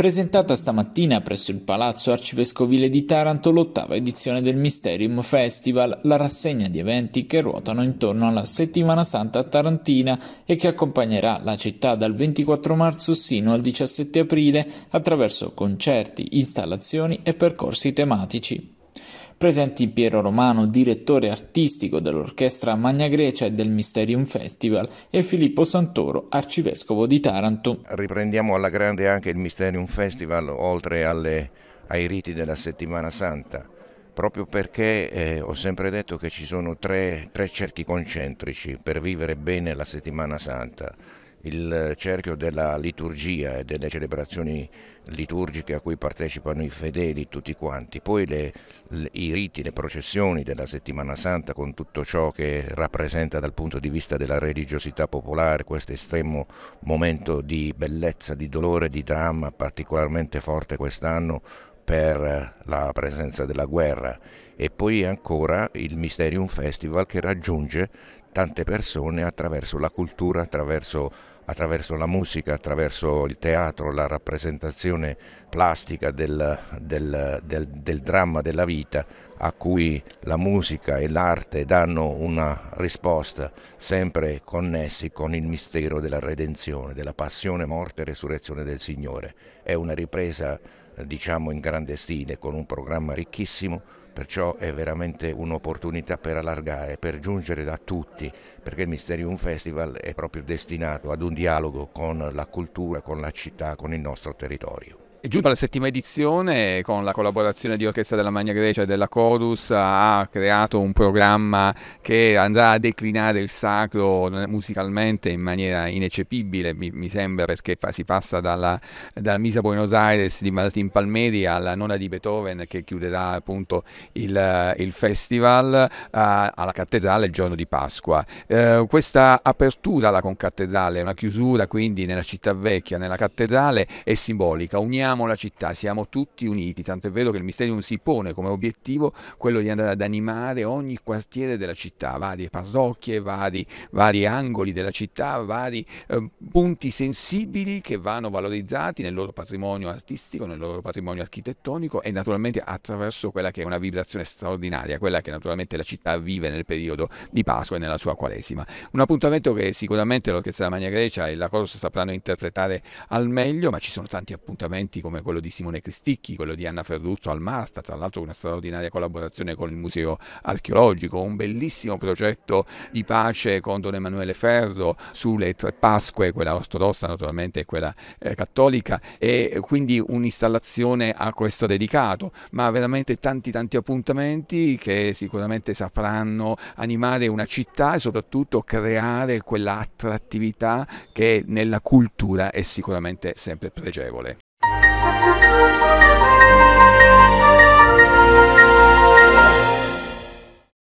presentata stamattina presso il Palazzo Arcivescovile di Taranto l'ottava edizione del Mysterium Festival, la rassegna di eventi che ruotano intorno alla Settimana Santa Tarantina e che accompagnerà la città dal 24 marzo sino al 17 aprile attraverso concerti, installazioni e percorsi tematici presenti Piero Romano, direttore artistico dell'Orchestra Magna Grecia e del Mysterium Festival, e Filippo Santoro, arcivescovo di Taranto. Riprendiamo alla grande anche il Mysterium Festival, oltre alle, ai riti della Settimana Santa, proprio perché eh, ho sempre detto che ci sono tre, tre cerchi concentrici per vivere bene la Settimana Santa il cerchio della liturgia e delle celebrazioni liturgiche a cui partecipano i fedeli tutti quanti, poi le, le, i riti, le processioni della settimana santa con tutto ciò che rappresenta dal punto di vista della religiosità popolare questo estremo momento di bellezza, di dolore, di dramma particolarmente forte quest'anno per la presenza della guerra e poi ancora il Mysterium Festival che raggiunge tante persone attraverso la cultura, attraverso attraverso la musica, attraverso il teatro, la rappresentazione plastica del, del, del, del dramma della vita a cui la musica e l'arte danno una risposta, sempre connessi con il mistero della redenzione, della passione, morte e resurrezione del Signore. È una ripresa eh, diciamo in grande stile, con un programma ricchissimo, perciò è veramente un'opportunità per allargare, per giungere da tutti, perché il Mysterium Festival è proprio destinato ad un dialogo con la cultura, con la città, con il nostro territorio. È giunta la settima edizione con la collaborazione di Orchestra della Magna Grecia e della Chorus ha creato un programma che andrà a declinare il sacro musicalmente in maniera ineccepibile, mi, mi sembra, perché si passa dalla, dalla, Misa Buenos Aires di Martin Palmeri alla nona di Beethoven che chiuderà appunto il, il festival uh, alla cattedrale il giorno di Pasqua. Uh, questa apertura alla concattedrale, una chiusura quindi nella città vecchia, nella cattedrale, è simbolica. Uniamo amiamo la città, siamo tutti uniti, tanto è vero che il Mysterium si pone come obiettivo quello di andare ad animare ogni quartiere della città, varie parrocchie, vari, vari angoli della città, vari eh, punti sensibili che vanno valorizzati nel loro patrimonio artistico, nel loro patrimonio architettonico e naturalmente attraverso quella che è una vibrazione straordinaria, quella che naturalmente la città vive nel periodo di Pasqua e nella sua quaresima. Un appuntamento che sicuramente l'Orchestra della Magna Grecia e la Coros sapranno interpretare al meglio, ma ci sono tanti appuntamenti come quello di Simone Cristicchi, quello di Anna Ferruzzo al Marta, tra l'altro una straordinaria collaborazione con il Museo Archeologico, un bellissimo progetto di pace con Don Emanuele Ferro sulle tre Pasque, quella ortodossa naturalmente e quella eh, cattolica, e quindi un'installazione a questo dedicato, ma veramente tanti tanti appuntamenti che sicuramente sapranno animare una città e soprattutto creare quell'attrattività che nella cultura è sicuramente sempre pregevole.